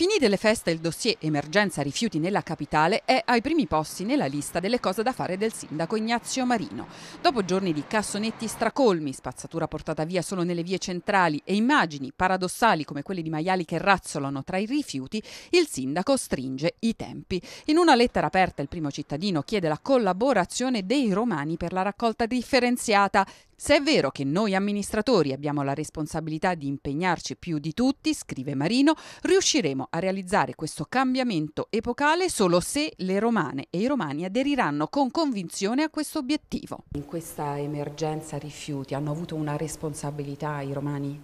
Finite le feste, il dossier emergenza rifiuti nella capitale è ai primi posti nella lista delle cose da fare del sindaco Ignazio Marino. Dopo giorni di cassonetti stracolmi, spazzatura portata via solo nelle vie centrali e immagini paradossali come quelle di maiali che razzolano tra i rifiuti, il sindaco stringe i tempi. In una lettera aperta il primo cittadino chiede la collaborazione dei romani per la raccolta differenziata, se è vero che noi amministratori abbiamo la responsabilità di impegnarci più di tutti, scrive Marino, riusciremo a realizzare questo cambiamento epocale solo se le romane e i romani aderiranno con convinzione a questo obiettivo. In questa emergenza rifiuti hanno avuto una responsabilità i romani?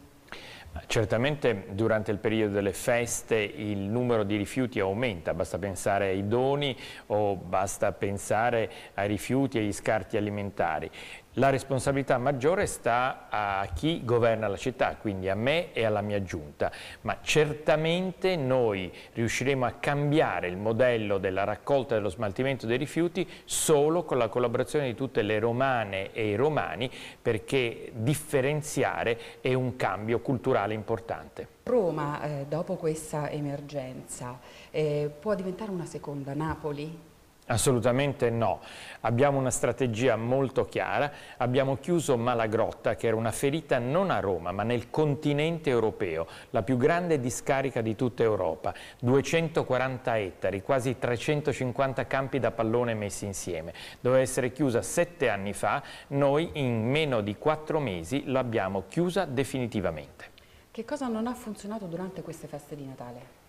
Certamente durante il periodo delle feste il numero di rifiuti aumenta, basta pensare ai doni o basta pensare ai rifiuti e agli scarti alimentari. La responsabilità maggiore sta a chi governa la città, quindi a me e alla mia giunta, ma certamente noi riusciremo a cambiare il modello della raccolta e dello smaltimento dei rifiuti solo con la collaborazione di tutte le romane e i romani perché differenziare è un cambio culturale importante. Roma, eh, dopo questa emergenza, eh, può diventare una seconda Napoli? Assolutamente no. Abbiamo una strategia molto chiara. Abbiamo chiuso Malagrotta, che era una ferita non a Roma, ma nel continente europeo, la più grande discarica di tutta Europa. 240 ettari, quasi 350 campi da pallone messi insieme. Doveva essere chiusa sette anni fa. Noi in meno di quattro mesi l'abbiamo chiusa definitivamente. Che cosa non ha funzionato durante queste feste di Natale?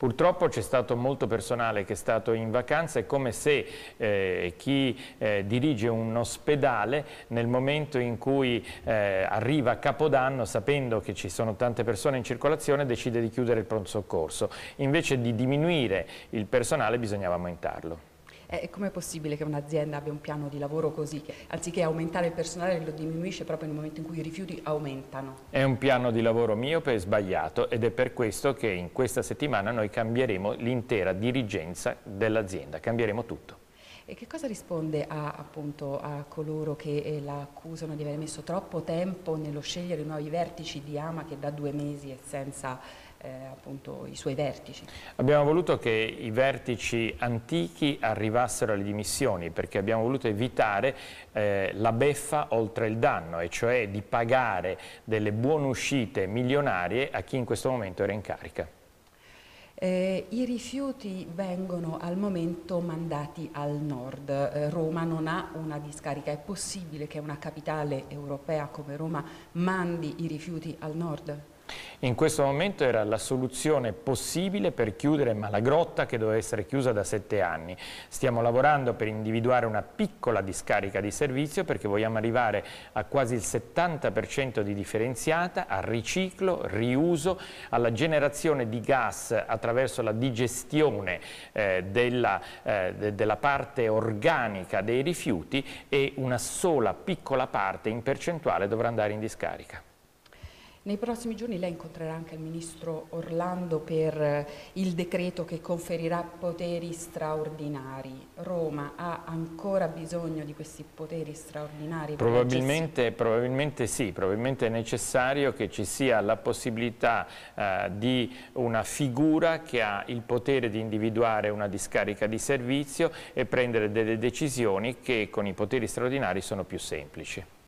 Purtroppo c'è stato molto personale che è stato in vacanza, è come se eh, chi eh, dirige un ospedale nel momento in cui eh, arriva a Capodanno sapendo che ci sono tante persone in circolazione decide di chiudere il pronto soccorso. Invece di diminuire il personale bisognava aumentarlo. Eh, com'è possibile che un'azienda abbia un piano di lavoro così, che anziché aumentare il personale lo diminuisce proprio nel momento in cui i rifiuti aumentano? È un piano di lavoro miope e sbagliato ed è per questo che in questa settimana noi cambieremo l'intera dirigenza dell'azienda, cambieremo tutto. E che cosa risponde a, appunto, a coloro che eh, la accusano di aver messo troppo tempo nello scegliere i nuovi vertici di Ama che da due mesi è senza eh, appunto, i suoi vertici? Abbiamo voluto che i vertici antichi arrivassero alle dimissioni perché abbiamo voluto evitare eh, la beffa oltre il danno e cioè di pagare delle buone uscite milionarie a chi in questo momento era in carica. Eh, I rifiuti vengono al momento mandati al nord, eh, Roma non ha una discarica, è possibile che una capitale europea come Roma mandi i rifiuti al nord? In questo momento era la soluzione possibile per chiudere Malagrotta che doveva essere chiusa da sette anni. Stiamo lavorando per individuare una piccola discarica di servizio perché vogliamo arrivare a quasi il 70% di differenziata, al riciclo, riuso, alla generazione di gas attraverso la digestione eh, della, eh, de della parte organica dei rifiuti e una sola piccola parte in percentuale dovrà andare in discarica. Nei prossimi giorni lei incontrerà anche il ministro Orlando per eh, il decreto che conferirà poteri straordinari. Roma ha ancora bisogno di questi poteri straordinari? Probabilmente, probabilmente sì, probabilmente è necessario che ci sia la possibilità eh, di una figura che ha il potere di individuare una discarica di servizio e prendere delle decisioni che con i poteri straordinari sono più semplici.